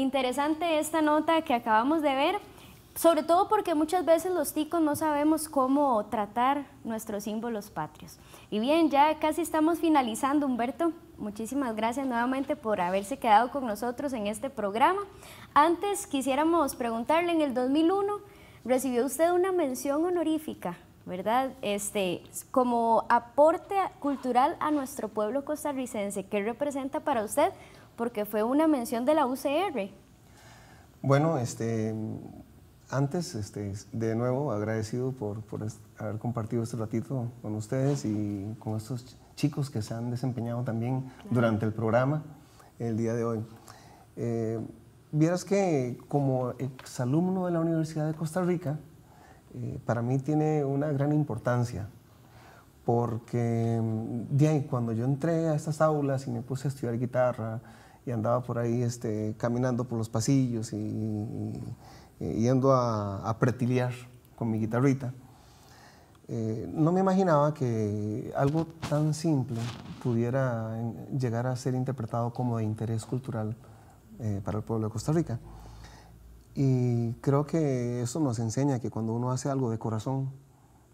Interesante esta nota que acabamos de ver, sobre todo porque muchas veces los ticos no sabemos cómo tratar nuestros símbolos patrios. Y bien, ya casi estamos finalizando, Humberto. Muchísimas gracias nuevamente por haberse quedado con nosotros en este programa. Antes quisiéramos preguntarle, en el 2001 recibió usted una mención honorífica ¿verdad? Este, como aporte cultural a nuestro pueblo costarricense, ¿qué representa para usted porque fue una mención de la UCR. Bueno, este, antes, este, de nuevo, agradecido por, haber compartido este ratito con ustedes y con estos chicos que se han desempeñado también durante el programa el día de hoy. Eh, vieras que como exalumno de la Universidad de Costa Rica, eh, para mí tiene una gran importancia, porque mm, de cuando yo entré a estas aulas y me puse a estudiar guitarra, y andaba por ahí este, caminando por los pasillos y, yendo a, a, pretilear con mi guitarrita. Eh, no me imaginaba que algo tan simple pudiera llegar a ser interpretado como de interés cultural eh, para el pueblo de Costa Rica. Y creo que eso nos enseña que cuando uno hace algo de corazón,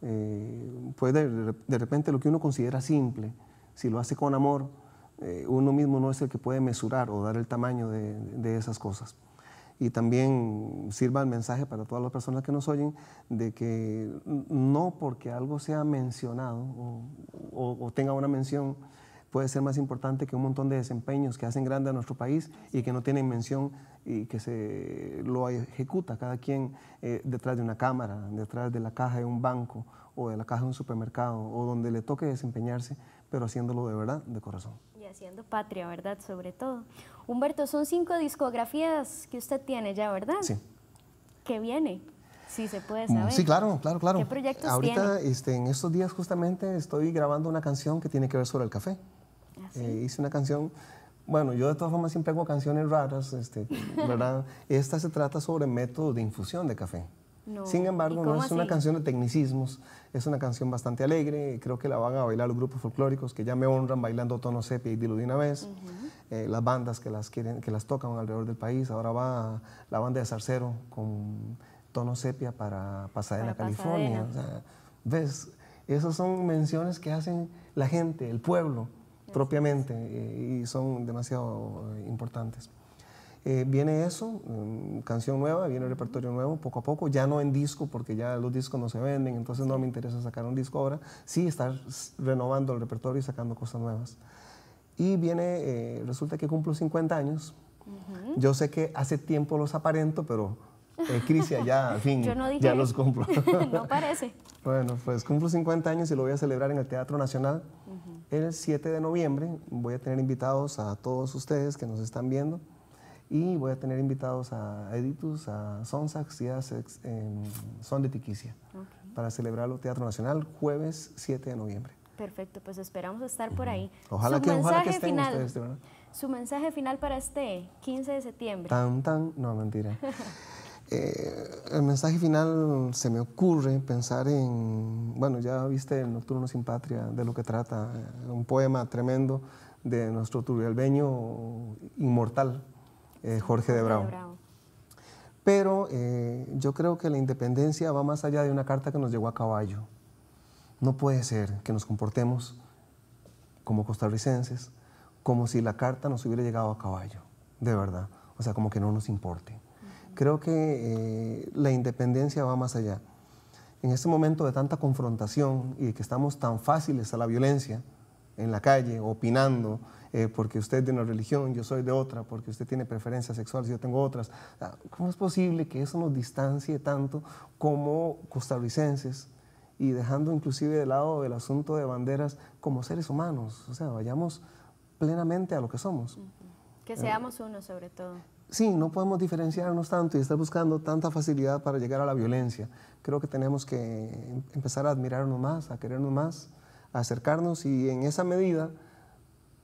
eh, puede de repente lo que uno considera simple, si lo hace con amor, eh, uno mismo no es el que puede mesurar o dar el tamaño de, esas cosas y también sirva el mensaje para todas las personas que nos oyen de que no porque algo sea mencionado o tenga una mención puede ser más importante que un montón de desempeños que hacen grande a nuestro país y que no tienen mención y que se lo ejecuta cada quien eh, detrás de una cámara, detrás de la caja de un banco o de la caja de un supermercado o donde le toque desempeñarse, pero haciéndolo de verdad, de corazón. Y haciendo patria, ¿verdad? Sobre todo. Humberto, son cinco discografías que usted tiene ya, ¿verdad? Sí. ¿Qué viene? Sí, se puede mm, saber. Sí, claro, claro, claro. ¿Qué proyectos Ahorita, tiene? Este, en estos días justamente estoy grabando una canción que tiene que ver sobre el café. Eh, hice una canción. Bueno, yo de todas formas siempre hago canciones raras, este, ¿verdad? Esta se trata sobre métodos de infusión de café. Sin embargo, no es una canción de tecnicismos, es una canción bastante alegre, creo que la van a bailar los grupos folclóricos que ya me honran bailando Tono Sepia y diludina una vez, eh, las bandas que las, quieren, que las tocan alrededor del país, ahora va la banda de Zarcero con Tono Sepia para pasar en la California. ¿Ves? Esas son menciones que hacen la gente, el pueblo, propiamente eh, y son demasiado eh, importantes. Eh, viene eso, mm, canción nueva, viene el repertorio nuevo, poco a poco, ya no en disco, porque ya los discos no se venden, entonces no me interesa sacar un disco ahora, sí estar renovando el repertorio y sacando cosas nuevas. Y viene, resulta que cumplo 50 años, yo sé que hace tiempo los aparento, pero eh, ya, en fin, ya los cumplo. no parece. bueno, pues cumplo 50 años y lo voy a celebrar en el Teatro Nacional el 7 de noviembre voy a tener invitados a todos ustedes que nos están viendo y voy a tener invitados a Editus, a Sonsax y a Sex, em, Son de Tiquicia para celebrar el Teatro Nacional jueves 7 de noviembre. Perfecto, pues esperamos estar por ahí. Ojalá, que, estén ustedes, Su mensaje final para este 15 de septiembre. Tan, tan, no, mentira. Eh, el mensaje final se me ocurre pensar en, bueno, ya viste el Nocturno sin Patria, de lo que trata, eh, un poema tremendo de nuestro turrialbeño inmortal, eh, Jorge de Bravo. Pero yo creo que la independencia va más allá de una carta que nos llegó a caballo. No puede ser que nos comportemos como costarricenses, como si la carta nos hubiera llegado a caballo, de verdad. O sea, como que no nos importe. Creo que eh, la independencia va más allá. En este momento de tanta confrontación y de que estamos tan fáciles a la violencia en la calle, opinando, eh, porque usted es de una religión, yo soy de otra, porque usted tiene preferencias sexuales, yo tengo otras, ah, ¿cómo es posible que eso nos distancie tanto como costarricenses? y dejando inclusive de lado el asunto de banderas como seres humanos, o sea, vayamos plenamente a lo que somos. Que eh, seamos uno sobre todo. Sí, no podemos diferenciarnos tanto y estar buscando tanta facilidad para llegar a la violencia. Creo que tenemos que em, empezar a admirarnos más, a querernos más, a acercarnos y en esa medida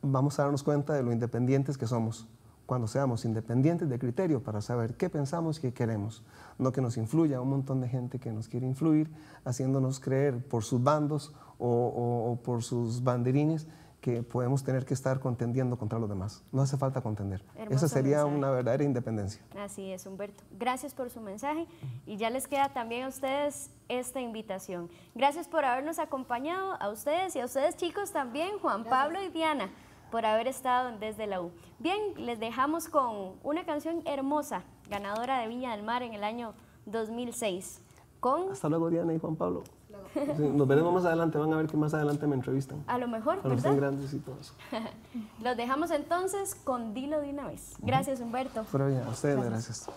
vamos a darnos cuenta de lo independientes que somos cuando seamos independientes de criterio para saber qué pensamos y qué queremos, no que nos influya un montón de gente que nos quiere influir, haciéndonos creer por sus bandos o, o por sus banderines que podemos tener que estar contendiendo contra los demás. No hace falta contender. Esa sería una verdadera independencia. Así es, Humberto. Gracias por su mensaje y ya les queda también a ustedes esta invitación. Gracias por habernos acompañado, a ustedes y a ustedes chicos también, Juan Pablo y Diana, por haber estado desde la U. Bien, les dejamos con una canción hermosa, ganadora de Viña del Mar en el año 2006. Hasta luego Diana y Juan Pablo. Nos veremos más adelante, van a ver que más adelante me entrevistan. A lo mejor, Cuando grandes y todo eso. Los dejamos entonces con Dilo de una vez. Gracias, Humberto. a ustedes, gracias.